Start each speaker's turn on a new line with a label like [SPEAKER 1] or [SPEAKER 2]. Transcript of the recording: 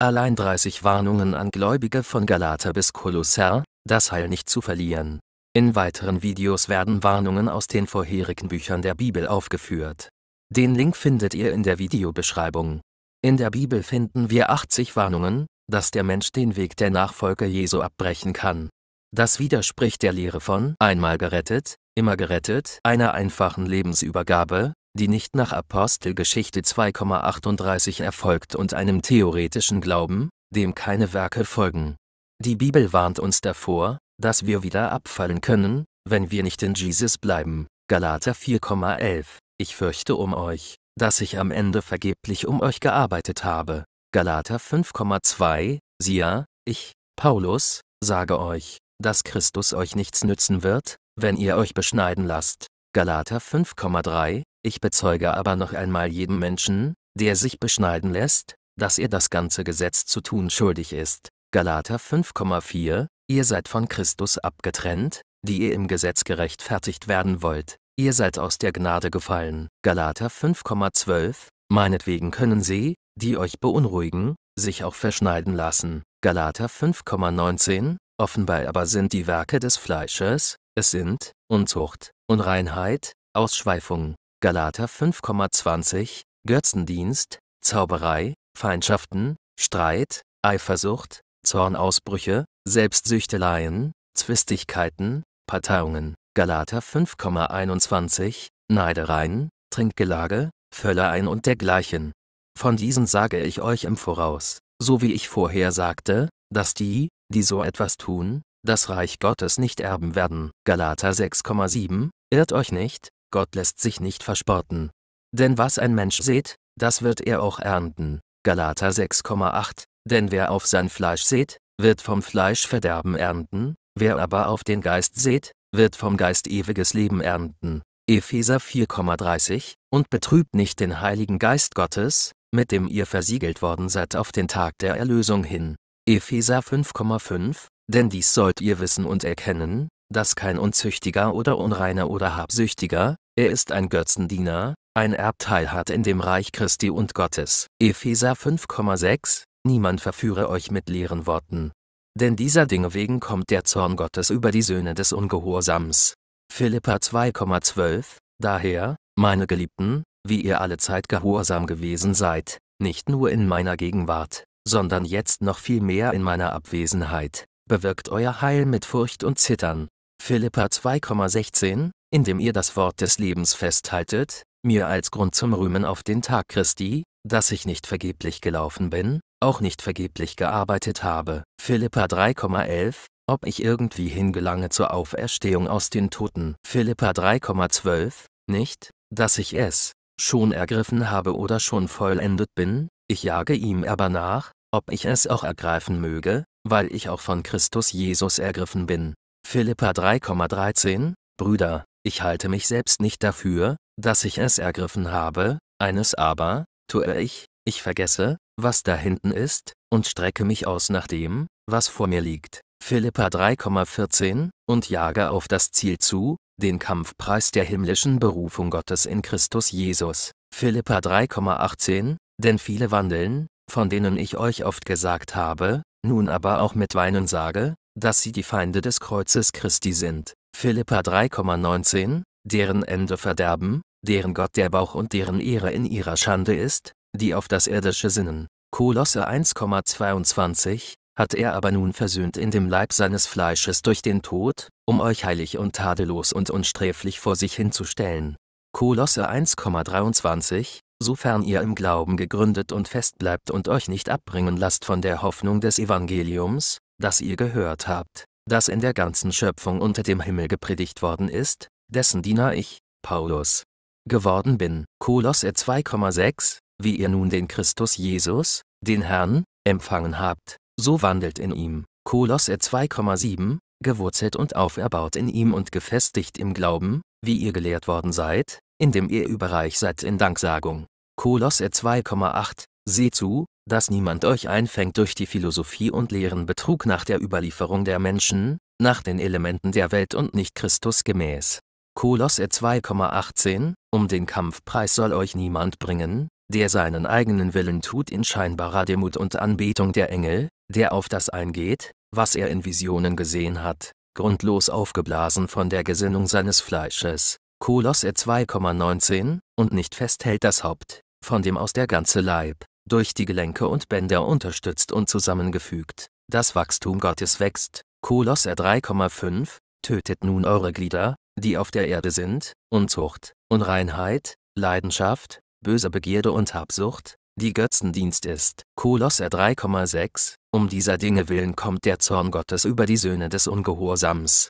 [SPEAKER 1] allein 30 Warnungen an Gläubige von Galater bis Kolosser, das Heil nicht zu verlieren. In weiteren Videos werden Warnungen aus den vorherigen Büchern der Bibel aufgeführt. Den Link findet ihr in der Videobeschreibung. In der Bibel finden wir 80 Warnungen, dass der Mensch den Weg der Nachfolge Jesu abbrechen kann. Das widerspricht der Lehre von einmal gerettet, immer gerettet, einer einfachen Lebensübergabe, die nicht nach Apostelgeschichte 2,38 erfolgt und einem theoretischen Glauben, dem keine Werke folgen. Die Bibel warnt uns davor, dass wir wieder abfallen können, wenn wir nicht in Jesus bleiben. Galater 4,11 Ich fürchte um euch, dass ich am Ende vergeblich um euch gearbeitet habe. Galater 5,2 Siehe, ich, Paulus, sage euch, dass Christus euch nichts nützen wird, wenn ihr euch beschneiden lasst. Galater 5,3 ich bezeuge aber noch einmal jedem Menschen, der sich beschneiden lässt, dass er das ganze Gesetz zu tun schuldig ist. Galater 5,4 Ihr seid von Christus abgetrennt, die ihr im Gesetz gerechtfertigt werden wollt. Ihr seid aus der Gnade gefallen. Galater 5,12 Meinetwegen können sie, die euch beunruhigen, sich auch verschneiden lassen. Galater 5,19 Offenbar aber sind die Werke des Fleisches, es sind Unzucht, Unreinheit, Ausschweifung, Galater 5,20, Götzendienst, Zauberei, Feindschaften, Streit, Eifersucht, Zornausbrüche, Selbstsüchteleien, Zwistigkeiten, Parteiungen, Galater 5,21, Neidereien, Trinkgelage, Völlereien und dergleichen. Von diesen sage ich euch im Voraus, so wie ich vorher sagte, dass die, die so etwas tun, das Reich Gottes nicht erben werden. Galater 6,7, irrt euch nicht, Gott lässt sich nicht versporten. Denn was ein Mensch sät, das wird er auch ernten. Galater 6,8 Denn wer auf sein Fleisch sät, wird vom Fleisch Verderben ernten, wer aber auf den Geist sät, wird vom Geist ewiges Leben ernten. Epheser 4,30 Und betrübt nicht den Heiligen Geist Gottes, mit dem ihr versiegelt worden seid auf den Tag der Erlösung hin. Epheser 5,5 Denn dies sollt ihr wissen und erkennen, dass kein Unzüchtiger oder Unreiner oder Habsüchtiger, er ist ein Götzendiener, ein Erbteil hat in dem Reich Christi und Gottes. Epheser 5,6 Niemand verführe euch mit leeren Worten. Denn dieser Dinge wegen kommt der Zorn Gottes über die Söhne des Ungehorsams. Philippa 2,12 Daher, meine Geliebten, wie ihr alle Zeit gehorsam gewesen seid, nicht nur in meiner Gegenwart, sondern jetzt noch viel mehr in meiner Abwesenheit, bewirkt euer Heil mit Furcht und Zittern. Philippa 2,16, indem ihr das Wort des Lebens festhaltet, mir als Grund zum Rühmen auf den Tag Christi, dass ich nicht vergeblich gelaufen bin, auch nicht vergeblich gearbeitet habe. Philippa 3,11, ob ich irgendwie hingelange zur Auferstehung aus den Toten. Philippa 3,12, nicht, dass ich es schon ergriffen habe oder schon vollendet bin, ich jage ihm aber nach, ob ich es auch ergreifen möge, weil ich auch von Christus Jesus ergriffen bin. Philippa 3,13 Brüder, ich halte mich selbst nicht dafür, dass ich es ergriffen habe, eines aber, tue ich, ich vergesse, was da hinten ist, und strecke mich aus nach dem, was vor mir liegt. Philippa 3,14 und jage auf das Ziel zu, den Kampfpreis der himmlischen Berufung Gottes in Christus Jesus. Philippa 3,18 Denn viele wandeln, von denen ich euch oft gesagt habe, nun aber auch mit Weinen sage, dass sie die Feinde des Kreuzes Christi sind. Philippa 3,19, deren Ende Verderben, deren Gott der Bauch und deren Ehre in ihrer Schande ist, die auf das Irdische sinnen. Kolosse 1,22, hat er aber nun versöhnt in dem Leib seines Fleisches durch den Tod, um euch heilig und tadellos und unsträflich vor sich hinzustellen. Kolosse 1,23, sofern ihr im Glauben gegründet und fest bleibt und euch nicht abbringen lasst von der Hoffnung des Evangeliums, das ihr gehört habt, das in der ganzen Schöpfung unter dem Himmel gepredigt worden ist, dessen Diener ich, Paulus, geworden bin. Kolosse 2,6 Wie ihr nun den Christus Jesus, den Herrn, empfangen habt, so wandelt in ihm. Kolosse 2,7 Gewurzelt und auferbaut in ihm und gefestigt im Glauben, wie ihr gelehrt worden seid, indem ihr überreich seid in Danksagung. Kolosse 2,8 Seht zu, dass niemand euch einfängt durch die Philosophie und Lehren Betrug nach der Überlieferung der Menschen, nach den Elementen der Welt und nicht Christus gemäß. Kolosse 2,18 Um den Kampfpreis soll euch niemand bringen, der seinen eigenen Willen tut in scheinbarer Demut und Anbetung der Engel, der auf das eingeht, was er in Visionen gesehen hat, grundlos aufgeblasen von der Gesinnung seines Fleisches. Kolosse 2,19 und nicht festhält das Haupt, von dem aus der ganze Leib, durch die Gelenke und Bänder unterstützt und zusammengefügt. Das Wachstum Gottes wächst. Kolosser 3,5 Tötet nun eure Glieder, die auf der Erde sind, Unzucht, Unreinheit, Leidenschaft, böse Begierde und Habsucht, die Götzendienst ist. Kolosser 3,6 Um dieser Dinge willen kommt der Zorn Gottes über die Söhne des Ungehorsams.